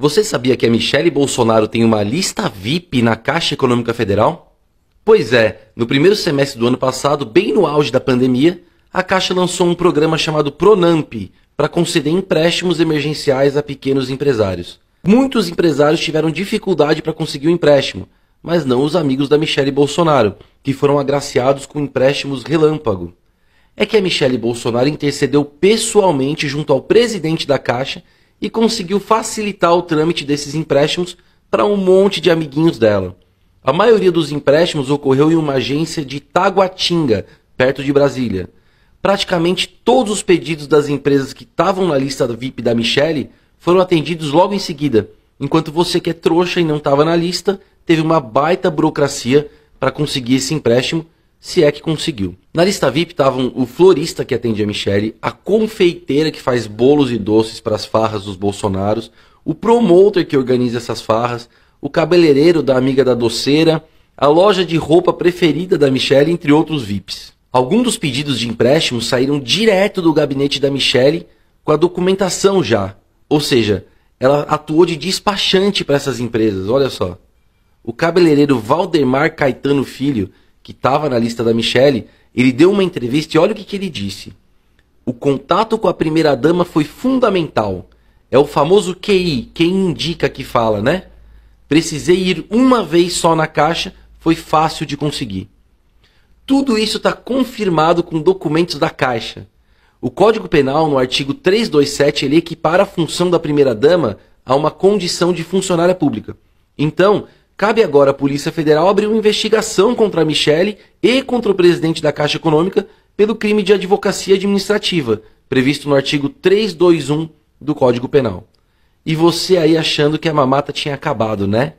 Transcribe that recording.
Você sabia que a Michelle Bolsonaro tem uma lista VIP na Caixa Econômica Federal? Pois é, no primeiro semestre do ano passado, bem no auge da pandemia, a Caixa lançou um programa chamado Pronamp para conceder empréstimos emergenciais a pequenos empresários. Muitos empresários tiveram dificuldade para conseguir o um empréstimo, mas não os amigos da Michelle Bolsonaro, que foram agraciados com empréstimos relâmpago. É que a Michelle Bolsonaro intercedeu pessoalmente junto ao presidente da Caixa e conseguiu facilitar o trâmite desses empréstimos para um monte de amiguinhos dela. A maioria dos empréstimos ocorreu em uma agência de Taguatinga, perto de Brasília. Praticamente todos os pedidos das empresas que estavam na lista VIP da Michelle foram atendidos logo em seguida, enquanto você que é trouxa e não estava na lista teve uma baita burocracia para conseguir esse empréstimo se é que conseguiu. Na lista VIP estavam o florista que atende a Michelle, a confeiteira que faz bolos e doces para as farras dos Bolsonaros, o promotor que organiza essas farras, o cabeleireiro da amiga da doceira, a loja de roupa preferida da Michelle, entre outros VIPs. Alguns dos pedidos de empréstimo saíram direto do gabinete da Michelle com a documentação já. Ou seja, ela atuou de despachante para essas empresas, olha só. O cabeleireiro Valdemar Caetano Filho que estava na lista da Michelle, ele deu uma entrevista e olha o que, que ele disse. O contato com a primeira-dama foi fundamental. É o famoso QI, quem indica que fala, né? Precisei ir uma vez só na caixa, foi fácil de conseguir. Tudo isso está confirmado com documentos da Caixa. O Código Penal, no artigo 327, ele equipara a função da primeira-dama a uma condição de funcionária pública. Então, Cabe agora à Polícia Federal abrir uma investigação contra a Michele e contra o presidente da Caixa Econômica pelo crime de advocacia administrativa, previsto no artigo 321 do Código Penal. E você aí achando que a mamata tinha acabado, né?